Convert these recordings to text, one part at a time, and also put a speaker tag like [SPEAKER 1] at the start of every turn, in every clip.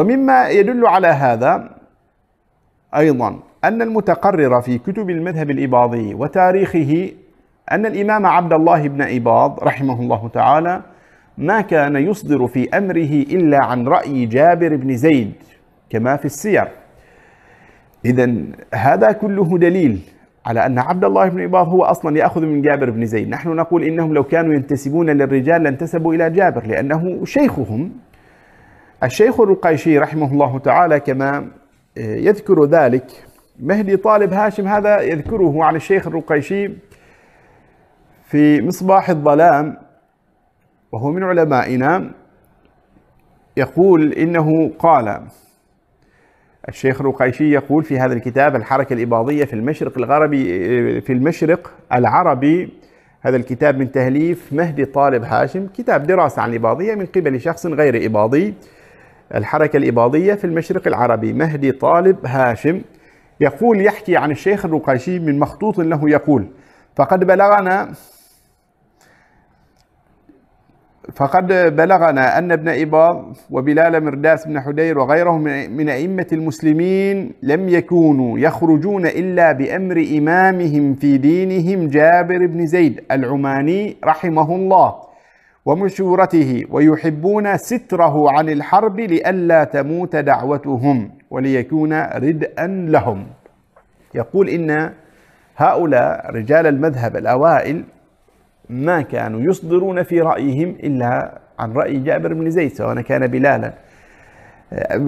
[SPEAKER 1] ومما يدل على هذا أيضا أن المتقرر في كتب المذهب الإباضي وتاريخه أن الإمام عبد الله بن إباض رحمه الله تعالى ما كان يصدر في أمره إلا عن رأي جابر بن زيد كما في السير إذا هذا كله دليل على أن عبد الله بن إباض هو أصلا يأخذ من جابر بن زيد نحن نقول إنهم لو كانوا ينتسبون للرجال لانتسبوا إلى جابر لأنه شيخهم الشيخ الرقيشي رحمه الله تعالى كما آه، يذكر ذلك مهدي طالب هاشم هذا يذكره عن الشيخ الرقيشي في مصباح الظلام وهو من علمائنا يقول إنه قال الشيخ الرقيشي يقول في هذا الكتاب الحركة الإباضية في المشرق الغربي آه، في المشرق العربي هذا الكتاب من تهليف مهدي طالب هاشم كتاب دراسة عن الإباضية من قبل شخص غير إباضي الحركة الإباضية في المشرق العربي مهدي طالب هاشم يقول يحكي عن الشيخ الرقاشي من مخطوط له يقول فقد بلغنا فقد بلغنا أن ابن إباض وبلال مرداس بن حدير وغيرهم من أئمة المسلمين لم يكونوا يخرجون إلا بأمر إمامهم في دينهم جابر بن زيد العماني رحمه الله ومشورته ويحبون ستره عن الحرب لئلا تموت دعوتهم وليكون ردءا لهم يقول إن هؤلاء رجال المذهب الأوائل ما كانوا يصدرون في رأيهم إلا عن رأي جابر بن زيد سواء كان بلالا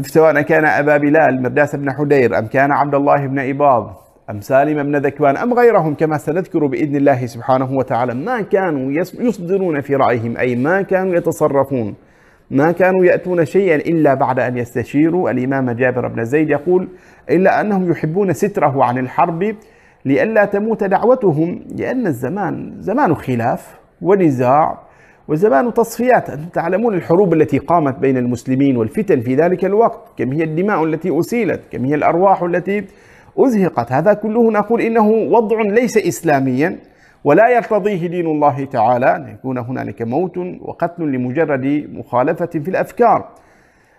[SPEAKER 1] سواء كان أبا بلال مرداس بن حدير أم كان عبد الله بن إباض أم سالم بن ذكوان أم غيرهم كما سنذكر بإذن الله سبحانه وتعالى ما كانوا يصدرون في رأيهم أي ما كانوا يتصرفون ما كانوا يأتون شيئا إلا بعد أن يستشيروا الإمام جابر بن زيد يقول إلا أنهم يحبون ستره عن الحرب لئلا تموت دعوتهم لأن الزمان زمان خلاف ونزاع وزمان تصفيات أنتم تعلمون الحروب التي قامت بين المسلمين والفتن في ذلك الوقت كم هي الدماء التي أسيلت كم هي الأرواح التي أزهقت هذا كله نقول إنه وضع ليس إسلاميا ولا يرتضيه دين الله تعالى أن يكون هنالك موت وقتل لمجرد مخالفة في الأفكار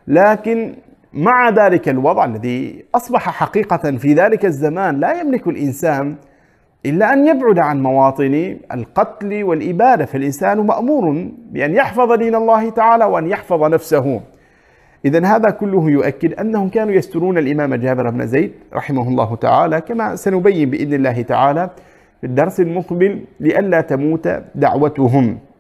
[SPEAKER 1] لكن مع ذلك الوضع الذي أصبح حقيقة في ذلك الزمان لا يملك الإنسان إلا أن يبعد عن مواطن القتل والإبادة فالإنسان مأمور بأن يحفظ دين الله تعالى وأن يحفظ نفسه إذا هذا كله يؤكد أنهم كانوا يسترون الإمام جابر بن زيد رحمه الله تعالى كما سنبين بإذن الله تعالى في الدرس المقبل لئلا تموت دعوتهم